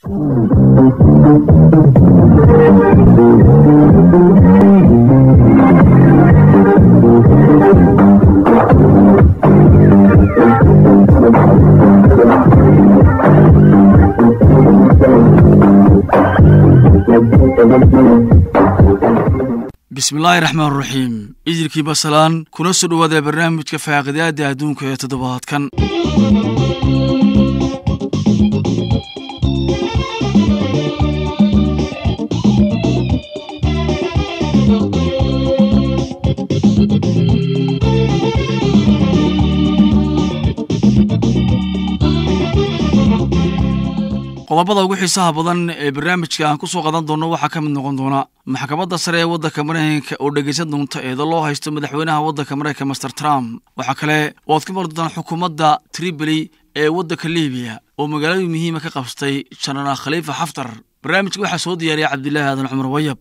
bismillaahi raxmaan raxiim ijilkii basalaan kuna soo dhawaada barnaamijka faaqidaada adduunka ee toddobaadkan qodobada ugu xiisaha badan ee barnaamijka aan ku soo qadan doonno waxaa ka mid noqon doona maxkamadda sare ee waddanka maraykanka oo dhegeysan doonta eedo loo haysto madaxweynaha waddanka maraykanka master trump waxaa kale oo waad ka mari doontaan xukuumadda tripoli ee waddanka libiya oo magaaladu muhiima ka qabstay janaraal khaliifa xaftar barnaamijka waxaa soo diyaariya cabdilaahi aadan cumar wayab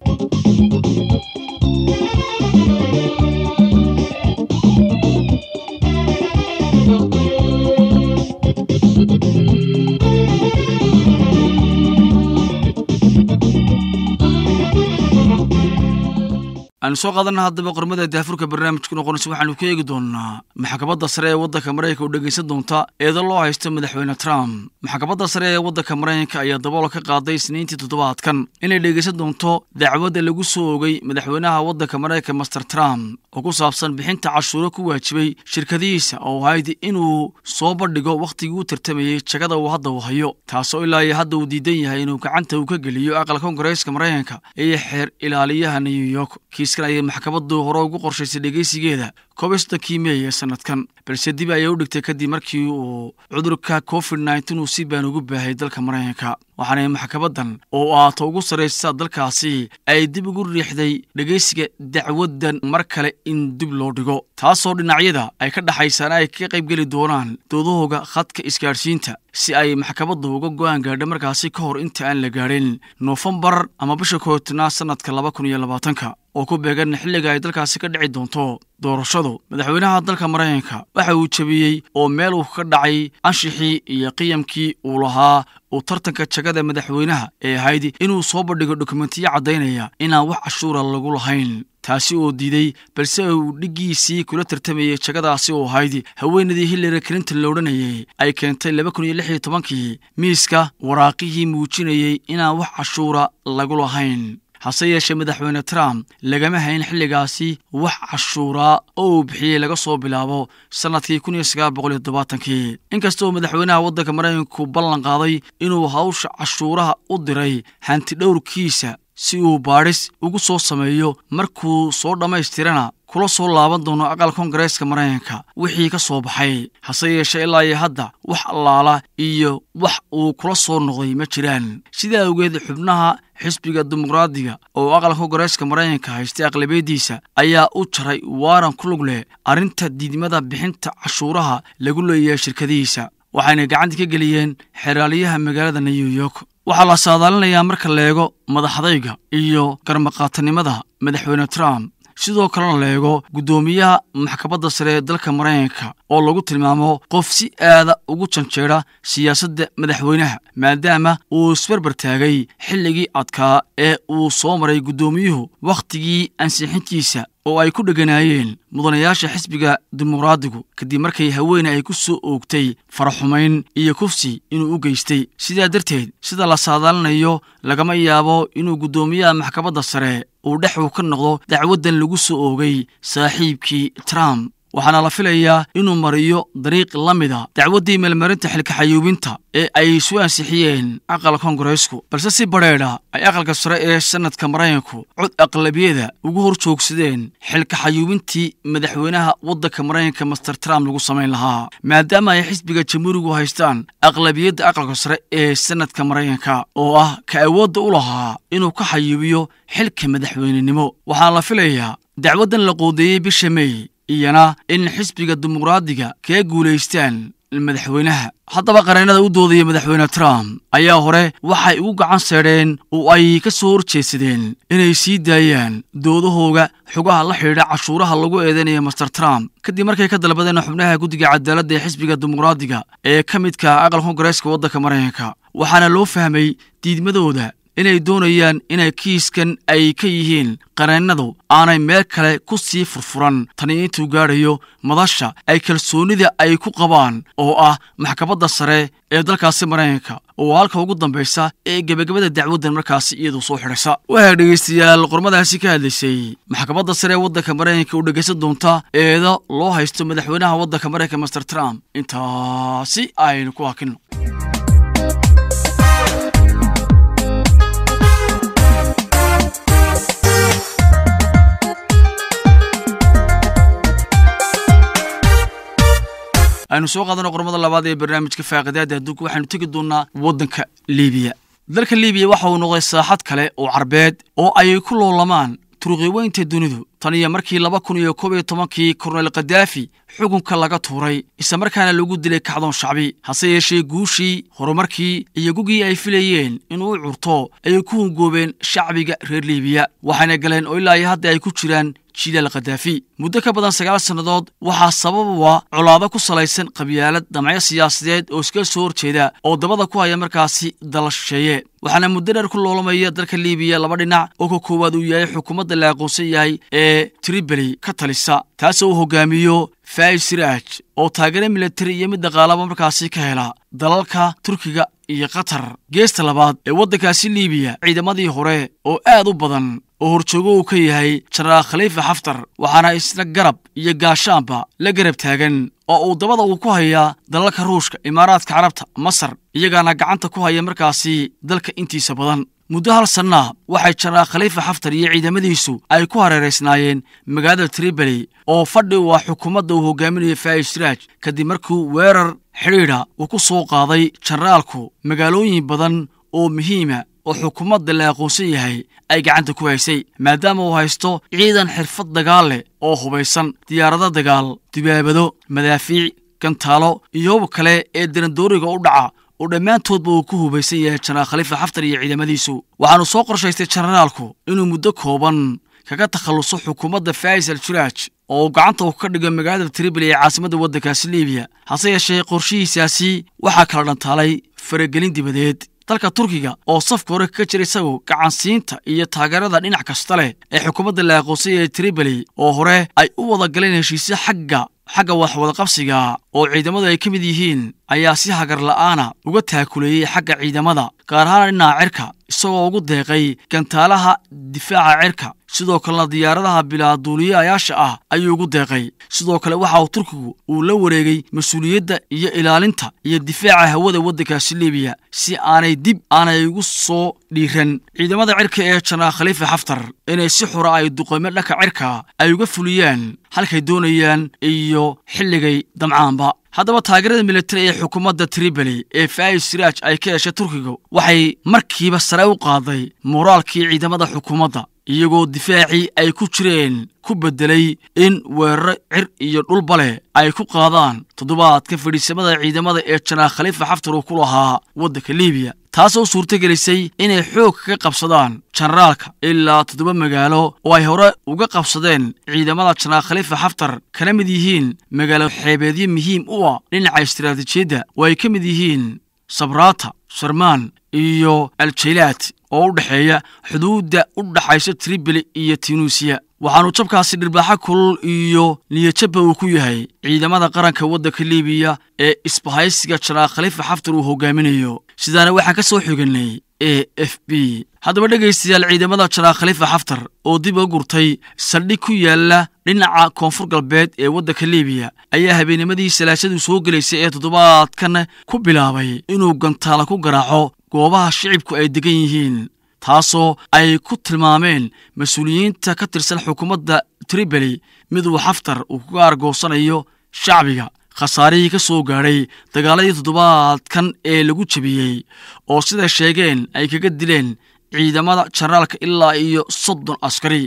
waxaanu soo qaadanna haddaba qormada daafurka barnaamijku noqonaysa waxaanu ka eegi doonnaa maxkamadda sare ee waddanka maraykanka u dhegaysan doonta eedo loo haysto madaxweyne trump maxkamadda sare ee waddanka maraykanka ayaa dabool ka qaaday isniintii toddobaadkan inay dhegaysan doonto dacwadda lagu soo ogay madaxweynaha waddanka maraykanka master trump oo ku saabsan bixinta cashuuro ku waajibay shirkadihiisa oo ahayd inuu soo bandhigo wakhtigii u tartamayey jagada uu hadda u hayo taasoo ilaa iyo hadda uu diidan yahay inuu gacanta uu ka geliyo aqalka kongareeska maraykanka iyo xeer ilaaliyaha new york iskale ayay maxkamadu hore ugu qorshaysay dhegeysigeeda kobista kiimey ee sanadkan balse dib ayay u dhigtay kadib markii uu cudurka covid nneteen uu si baan ugu baahay dalka maraykanka waxaana maxkamadan oo aata ugu sarraysa dalkaasi ay dib ugu riixday dhegeysiga dacwadan mar kale in dib loo dhigo taasoo dhinacyada ay ka dhexaysaan ay ka qaybgeli doonaan doodahooga khadka isgaadhsiinta si ay maxkamaddu uga go'aan gaadha markaasi ka hor inta aan la gaadhin nofembar ama bisha kootnaa sannadka laba kun iyo labaatanka oo ku beegan xilliga ay dalkaasi ka dhici doonto doorashadu madaxweynaha dalka maraykanka waxa uu jebiyey oo meel uu ka dhacay anshixii iyo qiyamkii uu lahaa uu tartanka jegada madaxweynaha ee ahayd inuu soo bandhigo dokumentiyo caddaynaya inaan wax cashuura lagu lahayn taasi oo diiday balse uu dhiggiisii kula tartamayey jegadaasi uu ahayd haweenadii hillary clinton la ay keentay laba kun iyo lix iyo tobankii miiska waraaqihii muujinayey inaan wax cashuura lagu lahayn hase yeeshee madaxweyne trump lagama hayn xilligaasi wax cashuuraa oo uu bixiyey laga soo bilaabo sannadkii kun iyo madaxweynaha waddanka maraykanku ballan qaaday inuu hawsha cashuuraha u diray hanti dhowrkiisa si uu baadhis ugu soo sameeyo markuu soo dhammaystirana kula soo laaban doono aqal kongareeska maraykanka wixii ka soo baxay hase yeeshee ilaa iyo hadda wax allaala iyo wax uu kula soo noqday ma jiraan sidaa awgeed xubnaha xisbiga dimuqraadiga oo aqal kongareeska maraykanka haystay aqlabiyadiisa ayaa u jaray waaran ku lug leh arrinta diidmada bixinta cashuuraha lagu leeyahay shirkadihiisa waxayna gacanta ka geliyeen xeraaliyaha magaalada new york waxaa la saadaalinayaa marka la eego madaxadayga iyo garmaqaatanimada madaxweyne trump sidoo kalena la eego guddoomiyaha maxkamadda sare ee dalka maraykanka oo lagu tilmaamo qof si aada ugu janjeera siyaasadda madaxweynaha maadaama uu isbarbar taagay xilligii adkaa ee uu soo maray guddoomiyuhu wakhtigii ansixintiisa oo ay ku dheganaayeen mudanayaasha xisbiga dimuqraadigu kadib markay haweene ay ku soo oogtay faraxumayn iyo kufsi inuu u geystay sidaa darteed sida la saadaalinayo lagama yaabo inuu guddoomiyaha maxkamadda sare uu dhexu ka noqdo dacwaddan lagu soo oogay saaxiibkii trump waxaana la filayaa inuu mariyo dariiq la mida dacwaddii meelmarinta xilkaxayuubinta ee ay isu ansixiyeen aqal kongareesku balse si badrheedha ay aqalka sare ee sanadka maraykanku cod aqlabiyada ugu hor joogsadeen xilkaxayuubintii madaxweynaha waddanka maraykanka master trump lagu samayn lahaa maadaama ay xisbiga jamhuurigu haystaan aqlabiyadda aqalka sare ee sanadka maraykanka oo ah ka awoodda u lahaa inuu ka xayuubiyo xilka madaxweynenimo waxaana la filayaa dacwaddan la qoondeeyey bisha mey iyana in xisbiga dimuqraadiga kaa guulaystaan madaxweynaha haddaba qareenada u doodaya madaxweyne trump ayaa hore waxay ugu gacan seedheen oo ay ka soo horjeedsadeen inay sii daayaan doodahooga xogaha la xidhiidha cashuuraha lagu eedeynaya master trump kadib markay ka dalbadeen xubnaha guddiga cadaaladda ee xisbiga dimuqraadiga ee ka midka aqal kongareeska waddanka maraykanka waxaana loo fahmay diidmadooda inay doonayaan inay kiiskan ay ka yihiin qareennadu aanay meel kale ku sii furfuran tani intuu gaadhayo madasha ay kalsoonida ay ku qabaan oo ah maxkamadda sare ee dalkaasi maraykanka oo halka ugu dambaysa ee gebagabada dacwaddan markaasi iyadu soo xidhaysa waxaa dhegaystayaal qormadaasi ka hadlaysay maxkamadda sare ee waddanka maraykanka u dhegaysan doonta eeda loo haysto madaxweynaha waddanka maraykanka master trump intaasi aynu ku hakinno aynu soo qaadano qormada labaad ee barnaamijka faaqidaadda adduunka waxaanu tegi doonaa waddanka liibiya dalka liibiya waxa uu noqday saaxad kale oo carbeed oo ayay ku loolamaan turuqyaweynta dunidu tan iyo markii laba kun iyo kob iyo tobankii korneyl kadaafi xukunka laga tuuray isla markaana lagu dilay kacdoon shacbi hase yeeshee guushii horumarkii iyo gugii ay filayeen inuu curto ayay ku hungoobeen shacbiga reer liibiya waxayna galeen oo ilaa iyo hadda ay ku jiraan jiidaal khadaafi muddo ka badan sagaal sannadood waxaa sababa colaado ku salaysan qabyaalad damacyo siyaasadeed oo iska soo horjeeda oo dabada ku haya markaasi dala shisheeye waxaana muddo dheer ku loolamaya dalka liibiya laba dhinac oo ka koowaad uu yahay xukuumadda la aqoonsan yahay ee ee tribeli ka talisa taasoo uu hogaamiyo faaiz siraaj oo taageere milatari iyo mid dhaqaalaba markaasi ka hela dalalka turkiga iyo qatar geesta labaad ee waddankaasi liibiya ciidamadii hore oo aad u badan oo horjoogo uu ka yahay jenaraal khaliifa xaftar waxaana isna garab iyo gaashaanba la garab taagan oo uu dabada uu ku hayaa dalalka ruushka imaaraadka carabta masar iyagaana gacanta ku haya markaasi dalka intiisa badan muddo hal sanna waxay janaal khaliifa xaftar iyo ciidamadiisu ay ku hareeraysnaayeen magaalada tribali oo fadhi u ah xukuumadda uu hogaaminayo faa'ish raaj kadib markuu weerar xidhiidha uu ku soo qaaday janaraalku magaalooyin badan oo muhiima oo xukuumadda la aqoonsan yahay ay gacanta ku haysay maadaama uu haysto ciidan xirfad dagaal leh oo hubaysan diyaarado dagaal dubaabado madaafiic gantaalo iyo hub kale ee danadooriga u dhaca uu dhammaantoodba uu ku hubaysan yahay jenaraal khaliifa xaftar iyo ciidamadiisu waxaanu soo qorshaystay jenaraalku inuu muddo kooban kaga takhalluso xukuumadda faysal juraaj oo uu gacanta uu ka dhigo magaalada triboli ee caasimadda waddankaasi libiya hase yeeshee qorshihiisaasi waxaa kala dhantaalay faragelin dibadeed dalka turkiga oo safka hore kaga jira isagu gacansiinta iyo taageerada dhinac kasta leh ee xukuumadda la aqoonsay ee triboli oo hore ay u wada galeen heshiisyo xagga xagga wax wadaqabsiga oo ciidamada ay ka mid yihiin ayaa si hagar la'aana uga taakuleeyey xagga ciidamada gaar ahaan dhinaca cirka isagoo ugu deeqay gantaalaha difaaca cirka sidoo kalena diyaaradaha bilaaduuliyayaasha ah ayuu ugu deeqay sidoo kale waxa uu turkigu uu la wareegay mas-uuliyadda iyo ilaalinta iyo difaaca hawada waddankaasi libiya si aanay dib aanay ugu soo dhiiran ciidamada cirka ee janaal khaliifa xaftar inay si xura ay duqeymo dhanka cirka ay uga fuliyaan halkay doonayaan iyo xilligay damcaanba haddaba taageerada militari ee xukuumadda triboli ee faa'i siraaj ay ka heshay turkigu waxay markiiba sare u qaaday moraalkii ciidamada xukuumadda iyagoo difaacii ay ku jireen ku beddelay in weeraro cir iyo dhulba leh ay ku qaadaan toddobaadka fadhiisamada ciidamada ee janaah khaliifa xaftar uu ku lahaa waddanka liibiya taasoo suurtagelisay inay xoog kaga qabsadaan jenaraalka ilaa toddoba magaalo oo ay hore uga qabsadeen ciidamada janaah khaliifa xaftar kana mid yihiin magaalo xeebeedyo muhiim u ah dhinaca istiraatiijiyadda oo ay ka mid yihiin sabraata sharmaan iyo aljilaat oo u dhexeeya xuduudda u dhaxaysa triboli iyo tunuusiya waxaanu jabkaasi dhirbaaxo kulul iyo niyajaba uu ku yahay ciidamada qaranka waddanka liibiya ee isbahaysiga janaal khaliifa xaftar uu hogaaminayo sidaana waxaan ka soo xiganay a f b haddaba dhegaystayaal ciidamada janaal khaliifa xaftar oo dib a gurtay saldhig ku yaala dhinaca koonfur galbeed ee waddanka liibiya ayaa habeenimadii salaasaduu soo gelaysay ee toddobaadkan ku bilaabay inuu gantaala ku garaaco goobaha shicibku ay degan yihiin taasoo ay ku tilmaameen mas-uuliyiinta ka tirsan xukuumadda tribali mid uu xaftar uu ku argoosanayo shacbiga khasaarihii ka soo gaadhay dagaaladii toddobaadkan ee lagu jebiyey oo siday sheegeen ay kaga dileen ciidamada janaraalka ilaa iyo soddon askari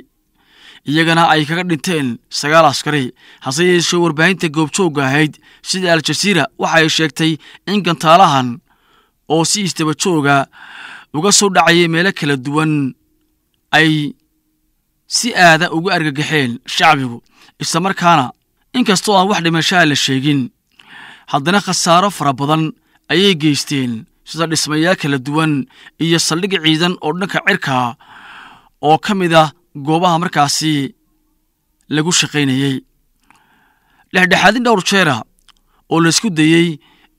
iyagana ay kaga dhinteen sagaal askari hase yeeshee warbaahinta goobjoogga ahayd sida aljasiira jasiira waxa ay sheegtay in gantaalahan oo si istaba jooga uga soo dhacayay meelo kala duwan ay si aada uga argagaxeen shacbigu islamarkaana inkastoo aan wax dhimashaha la sheegin haddana khasaaro fara badan ayay geysteen sida dhismayaal kala duwan iyo saldhig ciidan oo dhanka cirka oo ka mid ah goobaha markaasi lagu shaqaynayey dhexdhexaadin dhowr jeera ah oo laysku dayey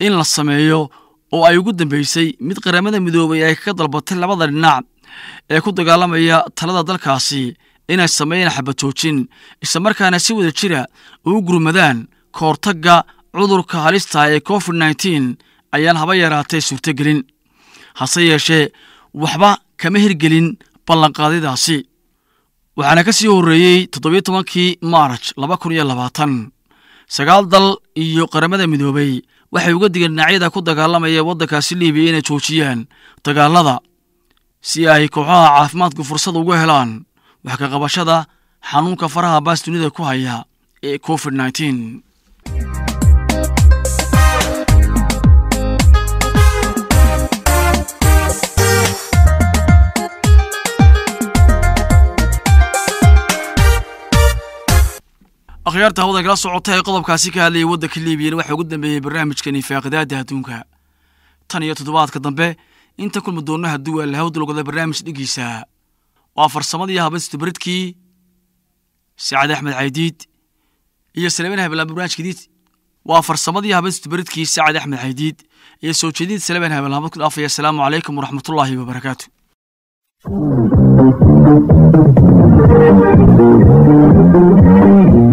in la sameeyo oo ay ugu dambeysay mid qaramada midoobay ay kaga dalbatay labada dhinac ee ku dagaalamaya talada dalkaasi inay sameeyaan xabajoojin islamarkaana si wada jira ugu gurmadaan ka cudurka halista ah ee covid nneteen ayaan haba yaraatay suurtogelin hase yeeshee waxba kama hirgelin ballanqaadyadaasi waxaana ka sii horreeyey toddobiyo tobankii maaraj laba kun iyo labaatan sagaal dal iyo qaramada midoobey waxay uga digeen dhinacyada ku dagaalamaya waddankaasi libiya inay joojiyaan dagaalada si ay kooxaha caafimaadku fursad ugu helaan wax ka qabashada xanuunka faraha baas dunida ku haya ee covid nneteen wakhyaarta hawada kala socota ee qodobkaasi ka hadlayay waddanka liibiyan waxaa ugu dambeeyey barnaamijkani faaqidaada adduunka tan iyo toddobaadka dambe inta kulmi doonaha duwal hawdulugada barnaamij dhigiisa waa farsamadii habadsta baridkii saacad axmed caydiid iyo salebanaha balaan barnaamijkadiid waa farsamadii habadsta baridkii saacad axmed caydiid iyo soo jeedid saleban habal hamad ku dhaafaya asalaamu calaykum waraxmatullaahi wabarakaatu Thank you.